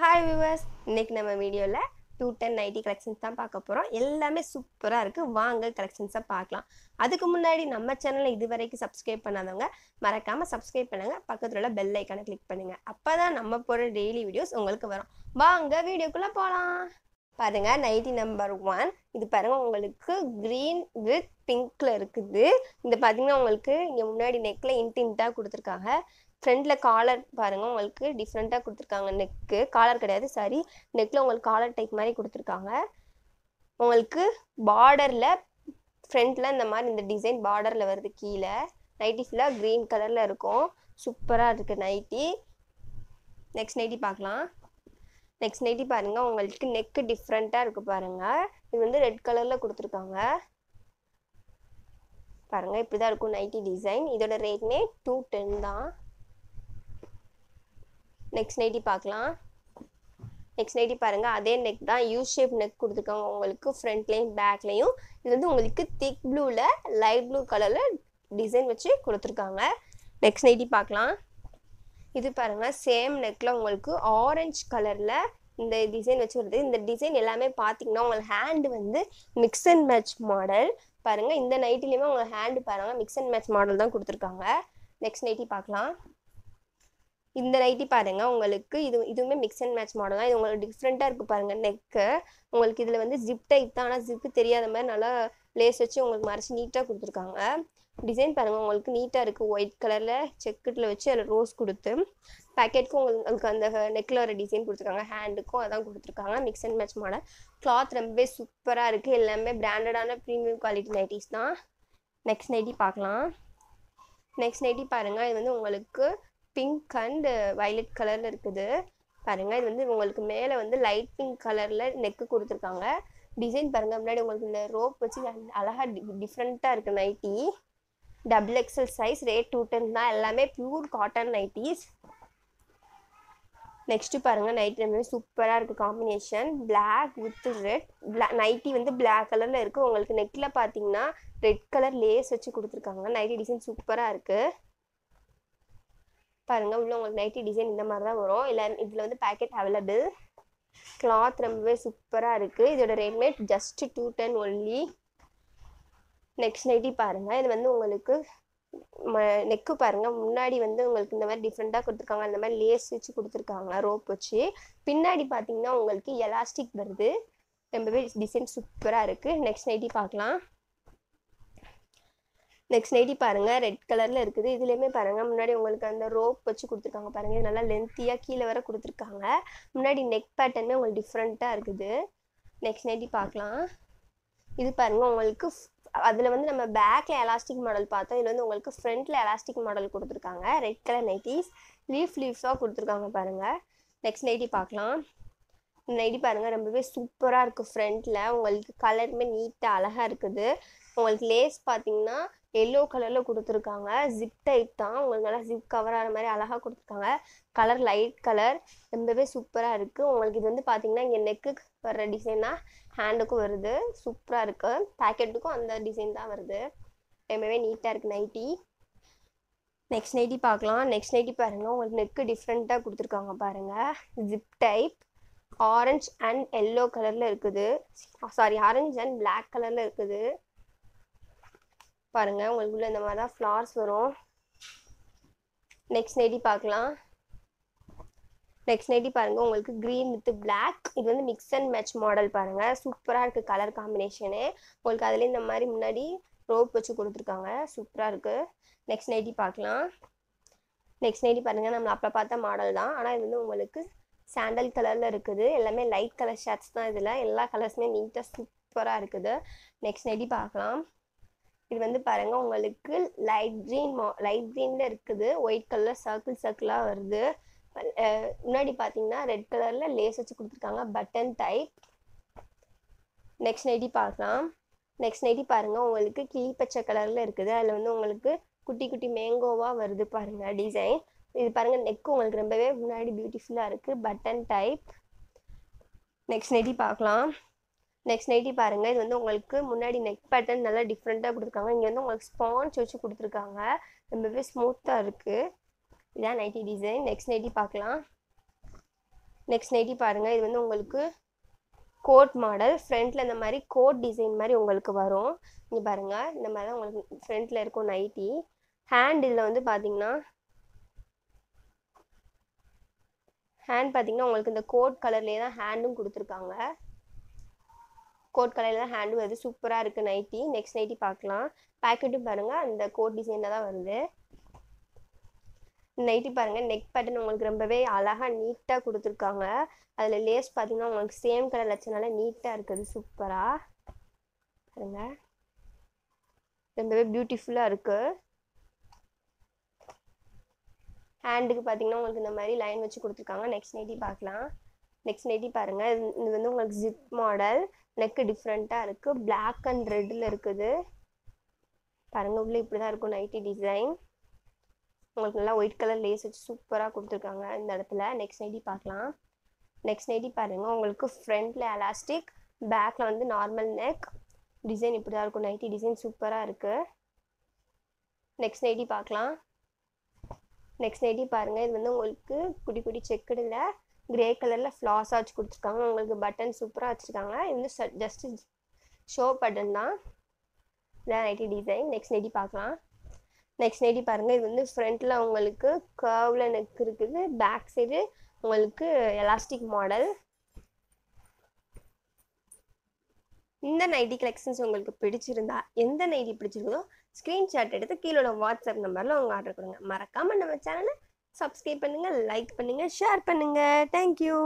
hi viewers இன்னைக்கு நம்ம வீடியோவில் டூ டென் நைட்டி கலெக்ஷன்ஸ் தான் பார்க்க போகிறோம் எல்லாமே சூப்பராக இருக்குது வாங்க கலெக்ஷன்ஸாக பார்க்கலாம் அதுக்கு முன்னாடி நம்ம சேனலில் இது வரைக்கும் சப்ஸ்கிரைப் பண்ணாதவங்க மறக்காமல் சப்ஸ்கிரைப் பண்ணுங்கள் பக்கத்தில் உள்ள பெல் ஐக்கானை கிளிக் பண்ணுங்கள் அப்போ தான் நம்ம போகிற டெய்லி வீடியோஸ் உங்களுக்கு வரும் வாங்க வீடியோக்குள்ளே போகலாம் பாருங்கள் நைட்டி நம்பர் ஒன் இது பாருங்க உங்களுக்கு க்ரீன் வித் பிங்க்கில் இருக்குது இந்த பார்த்தீங்கன்னா உங்களுக்கு இங்கே முன்னாடி நெக்கில் இன்ட் இன்ட்டாக கொடுத்துருக்காங்க ஃப்ரண்ட்ல காலர் பாருங்கள் உங்களுக்கு டிஃப்ரெண்ட்டாக கொடுத்துருக்காங்க நெக்கு காலர் கிடையாது சாரி நெக்கில் உங்களுக்கு காலர் டைப் மாதிரி கொடுத்துருக்காங்க உங்களுக்கு பார்டரில் ஃப்ரண்ட்ல இந்த மாதிரி இந்த டிசைன் பார்டரில் வருது கீழே நைட்டி ஃபுல்லாக க்ரீன் கலரில் இருக்கும் சூப்பராக இருக்குது நைட்டி நெக்ஸ்ட் நைட்டி பார்க்கலாம் நெக்ஸ்ட் நைட்டி பாருங்கள் உங்களுக்கு நெக்கு டிஃப்ரெண்ட்டாக இருக்கு பாருங்கள் இது வந்து ரெட் கலரில் கொடுத்துருக்காங்க பாருங்கள் இப்படி தான் இருக்கும் நைட்டி டிசைன் இதோட ரேட்னே டூ டென் தான் நெக்ஸ்ட் நைட்டி பார்க்கலாம் நெக்ஸ்ட் நைட்டி பாருங்கள் அதே நெக் தான் யூ ஷேப் நெக் கொடுத்துருக்காங்க உங்களுக்கு ஃப்ரண்ட்லேயும் பேக்லேயும் இது வந்து உங்களுக்கு திக் ப்ளூவில் லைட் ப்ளூ கலரில் டிசைன் வச்சு கொடுத்துருக்காங்க நெக்ஸ்ட் நைட்டி பார்க்கலாம் இது பாருங்கள் சேம் நெக்கில் உங்களுக்கு ஆரஞ்சு கலரில் இந்த டிசைன் வச்சு வருது இந்த டிசைன் எல்லாமே பார்த்தீங்கன்னா உங்கள் ஹேண்டு வந்து மிக்ஸ் அண்ட் மேட்ச் மாடல் பாருங்கள் இந்த நைட்டிலையுமே உங்கள் ஹேண்டு பாருங்கள் மிக்ஸ் அண்ட் மேட்ச் மாடல் தான் கொடுத்துருக்காங்க நெக்ஸ்ட் நைட்டி பார்க்கலாம் இந்த நைட்டி பாருங்க உங்களுக்கு இது இதுவுமே மிக்ஸ் அண்ட் மேட்ச் மாடல் தான் இது உங்களுக்கு டிஃப்ரெண்ட்டாக இருக்கு பாருங்க நெக்கு உங்களுக்கு இதில் வந்து ஜிப் டைப் தான் ஆனால் ஜிப்பு தெரியாத மாதிரி நல்லா லேஸ் வச்சு உங்களுக்கு மறைச்சி நீட்டாக கொடுத்துருக்காங்க டிசைன் பாருங்கள் உங்களுக்கு நீட்டாக இருக்குது ஒயிட் கலரில் செக்கெட்டில் வச்சு அதில் ரோஸ் கொடுத்து பேக்கெட்டுக்கும் உங்களுக்கு அந்த நெக்கில் வர டிசைன் கொடுத்துருக்காங்க ஹேண்டுக்கும் அதான் கொடுத்துருக்காங்க mix and match model cloth ரொம்பவே சூப்பராக இருக்குது எல்லாமே பிராண்டடான ப்ரீமியம் குவாலிட்டி நைட்டிஸ் தான் நெக்ஸ்ட் நைட்டி பார்க்கலாம் நெக்ஸ்ட் நைட்டி பாருங்கள் இது வந்து உங்களுக்கு பிங்க் அண்ட் வயலட் கலர்ல இருக்குது பாருங்கள் இது வந்து உங்களுக்கு மேலே வந்து லைட் பிங்க் கலரில் நெக்கு கொடுத்துருக்காங்க டிசைன் பாருங்க முன்னாடி உங்களுக்கு இந்த ரோப் வச்சு அழகா டிஃப்ரெண்ட்டாக இருக்குது nighty double XL size rate two ten தான் எல்லாமே பியூர் காட்டன் நைட்டிஸ் நெக்ஸ்ட்டு பாருங்கள் நைட்டி எல்லாமே சூப்பராக இருக்குது காம்பினேஷன் பிளாக் வித் ரெட் பிளா நைட்டி வந்து பிளாக் கலரில் இருக்குது உங்களுக்கு நெக்கில் பார்த்தீங்கன்னா ரெட் கலர் லேஸ் வச்சு கொடுத்துருக்காங்க நைட்டி டிசைன் சூப்பராக இருக்குது பாருங்கள் உள்ள உங்களுக்கு நைட்டி டிசைன் இந்த மாதிரி தான் வரும் இல்லை இதில் வந்து பேக்கெட் அவைலபிள் கிளாத் ரொம்பவே சூப்பராக இருக்குது இதோட ரெட்மேட் just two ten only next nighty பாருங்கள் இது வந்து உங்களுக்கு ம நெக்கு பாருங்கள் முன்னாடி வந்து உங்களுக்கு இந்த மாதிரி டிஃப்ரெண்ட்டாக கொடுத்துருக்காங்க அந்த மாதிரி லேஸ் வச்சு கொடுத்துருக்காங்க ரோப் வச்சு பின்னாடி பார்த்தீங்கன்னா உங்களுக்கு எலாஸ்டிக் வருது ரொம்பவே டிசைன் சூப்பராக இருக்குது நெக்ஸ்ட் நைட்டி பார்க்கலாம் நெக்ஸ்ட் நைட்டி பாருங்கள் ரெட் கலரில் இருக்குது இதுலேயுமே பாருங்கள் முன்னாடி உங்களுக்கு அந்த ரோப் வச்சு கொடுத்துருக்காங்க பாருங்கள் இது நல்லா லென்த்தியாக கீழே வர கொடுத்துருக்காங்க முன்னாடி நெக் பேட்டர்னே உங்களுக்கு டிஃப்ரெண்ட்டாக இருக்குது நெக்ஸ்ட் நைட்டி பார்க்கலாம் இது பாருங்கள் உங்களுக்கு அதில் வந்து நம்ம பேக்கில் எலாஸ்டிக் மாடல் பார்த்தோம் இதில் வந்து உங்களுக்கு ஃப்ரண்ட்ல எலாஸ்டிக் மாடல் கொடுத்துருக்காங்க ரெட் கலர் நைட்டிஸ் லீஃப் லீஃப்ஸாக கொடுத்துருக்காங்க பாருங்கள் நெக்ஸ்ட் நைட்டி பார்க்கலாம் நைட்டி பாருங்கள் ரொம்பவே சூப்பராக இருக்குது ஃப்ரண்ட்டில் உங்களுக்கு கலருமே நீட்டாக அழகாக இருக்குது உங்களுக்கு லேஸ் பார்த்தீங்கன்னா எல்லோ கலரில் கொடுத்துருக்காங்க ஜிப் டைப் தான் உங்களுக்கு நல்லா ஜிப் கவர் ஆகிற மாதிரி அழகாக கொடுத்துருக்காங்க கலர் லைட் கலர் ரொம்பவே சூப்பராக இருக்குது உங்களுக்கு இது வந்து பார்த்தீங்கன்னா இங்கே நெக்கு வர்ற டிசைன் தான் ஹேண்டுக்கும் வருது சூப்பராக இருக்குது பேக்கெட்டுக்கும் அந்த டிசைன் தான் வருது ரொம்பவே நீட்டாக இருக்குது நைட்டி நெக்ஸ்ட் நைட்டி பார்க்கலாம் நெக்ஸ்ட் நைட்டி பாருங்கள் உங்களுக்கு நெக்கு டிஃப்ரெண்ட்டாக கொடுத்துருக்காங்க பாருங்கள் zip type orange and yellow கலரில் இருக்குது சாரி ஆரஞ்ச் அண்ட் பிளாக் கலரில் இருக்குது பாருங்கள் உங்களுக்குள்ள இந்த மாதிரி தான் ஃப்ளார்ஸ் வரும் நெக்ஸ்ட் நைட்டி பார்க்கலாம் நெக்ஸ்ட் நைட்டி பாருங்கள் உங்களுக்கு க்ரீன் வித் பிளாக் இது வந்து மிக்ஸ் அண்ட் மேட்ச் மாடல் பாருங்கள் சூப்பராக இருக்குது கலர் காம்பினேஷனு உங்களுக்கு அதுலேயும் இந்த மாதிரி முன்னாடி ரோப் வச்சு கொடுத்துருக்காங்க சூப்பராக இருக்குது நெக்ஸ்ட் நைட்டி பார்க்கலாம் நெக்ஸ்ட் நைட்டி பாருங்கள் நம்ம அப்போ பார்த்த மாடல் தான் ஆனால் இது வந்து உங்களுக்கு சாண்டல் கலரில் இருக்குது எல்லாமே லைட் கலர் ஷர்ட்ஸ் தான் இதில் எல்லா கலர்ஸுமே நீட்டாக சூப்பராக இருக்குது நெக்ஸ்ட் நைட்டி பார்க்கலாம் இது வந்து பாருங்க உங்களுக்கு லைட் க்ரீன் லைட் க்ரீன்ல இருக்குது ஒயிட் கலர்ல சர்க்கிள் சர்க்கிளா வருது முன்னாடி பாத்தீங்கன்னா ரெட் கலர்ல லேஸ் வச்சு கொடுத்துருக்காங்க பட்டன் டைப் நெக்ஸ்ட் நைட்டி பார்க்கலாம் நெக்ஸ்ட் நைட்டி பாருங்க உங்களுக்கு கிளி பச்சை கலர்ல இருக்குது அதுல வந்து உங்களுக்கு குட்டி குட்டி மேங்கோவா வருது பாருங்க டிசைன் இது பாருங்க நெக் உங்களுக்கு ரொம்பவே முன்னாடி பியூட்டிஃபுல்லா இருக்கு பட்டன் டைப் நெக்ஸ்ட் நைட்டி பார்க்கலாம் நெக்ஸ்ட் நைட்டி பாருங்கள் இது வந்து உங்களுக்கு முன்னாடி நெக் பேட்டர்ன் நல்லா டிஃப்ரெண்ட்டாக கொடுத்துருக்காங்க இங்கே வந்து உங்களுக்கு ஸ்பான்ஸ் வச்சு கொடுத்துருக்காங்க ரொம்பவே ஸ்மூத்தாக இருக்குது இதான் நைட்டி டிசைன் நெக்ஸ்ட் நைட்டி பார்க்கலாம் நெக்ஸ்ட் நைட்டி பாருங்கள் இது வந்து உங்களுக்கு கோட் மாடல் ஃப்ரண்ட்டில் இந்த மாதிரி கோட் டிசைன் மாதிரி உங்களுக்கு வரும் இங்கே பாருங்கள் இந்த மாதிரி தான் உங்களுக்கு ஃப்ரண்ட்டில் இருக்கும் நைட்டி ஹேண்ட் இதில் வந்து பார்த்தீங்கன்னா ஹேண்ட் பார்த்தீங்கன்னா உங்களுக்கு இந்த கோட் கலர்லேயே தான் ஹேண்டும் கொடுத்துருக்காங்க கோட் கலையில் ஹேண்ட் வருது சூப்பராக இருக்குது நைட்டி நெக்ஸ்ட் நைட்டி பார்க்கலாம் பேக்கெட்டும் பாருங்கள் அந்த கோட் டிசைனில் தான் வருது நைட்டி பாருங்கள் நெக் பட்டன் உங்களுக்கு ரொம்பவே அழகாக நீட்டாக கொடுத்துருக்காங்க அதில் லேஸ் பார்த்தீங்கன்னா உங்களுக்கு சேம் கலர் வச்சனால நீட்டாக இருக்குது சூப்பராக பாருங்கள் ரொம்பவே பியூட்டிஃபுல்லாக இருக்குது ஹேண்டுக்கு பார்த்தீங்கன்னா உங்களுக்கு இந்த மாதிரி லைன் வச்சு கொடுத்துருக்காங்க நெக்ஸ்ட் நைட்டி பார்க்கலாம் நெக்ஸ்ட் நைட்டி பாருங்கள் இது வந்து உங்களுக்கு ஜிப் மாடல் நெக்கு டிஃப்ரெண்ட்டாக இருக்குது பிளாக் அண்ட் ரெட்டில் இருக்குது பாருங்கள் உள்ளே இப்படி தான் இருக்கும் நைட்டி டிசைன் உங்களுக்கு நல்லா ஒயிட் கலர் லேஸ் வச்சு சூப்பராக கொடுத்துருக்காங்க இந்த இடத்துல நெக்ஸ்ட் நைட்டி பார்க்கலாம் நெக்ஸ்ட் நைட்டி பாருங்கள் உங்களுக்கு ஃப்ரண்ட்ல எலாஸ்டிக் பேக்கில் வந்து நார்மல் நெக் டிசைன் இப்படி தான் இருக்கும் நைட்டி டிசைன் சூப்பராக இருக்குது நெக்ஸ்ட் நைட்டி பார்க்கலாம் நெக்ஸ்ட் நைட்டி பாருங்கள் இது வந்து உங்களுக்கு குட்டி குட்டி செக்குடில் கிரே கலரில் ஃப்ளாஸ் ஆச்சு கொடுத்துருக்காங்க உங்களுக்கு பட்டன் சூப்பராக வச்சுருக்காங்க இது வந்து ஜஸ்ட் ஷோ பட்டன் தான் இதான் நைட்டி டிசைன் நெக்ஸ்ட் நைட்டி பார்க்கலாம் நெக்ஸ்ட் நைட்டி பாருங்கள் இது வந்து ஃப்ரண்ட்டில் உங்களுக்கு கர்வில் நெக் இருக்குது பேக் சைடு உங்களுக்கு எலாஸ்டிக் மாடல் இந்த நைட்டி கலெக்ஷன்ஸ் உங்களுக்கு பிடிச்சிருந்தா எந்த நைட்டி பிடிச்சிருக்குதோ ஸ்க்ரீன்ஷாட் எடுத்து கீழோட வாட்ஸ்அப் நம்பரில் உங்கள் ஆர்டர் கொடுங்க மறக்காமல் நம்ம சேனலை சப்ஸ்கிரைப் பண்ணுங்கள் லைக் பண்ணுங்கள் ஷேர் பண்ணுங்கள் தேங்க்யூ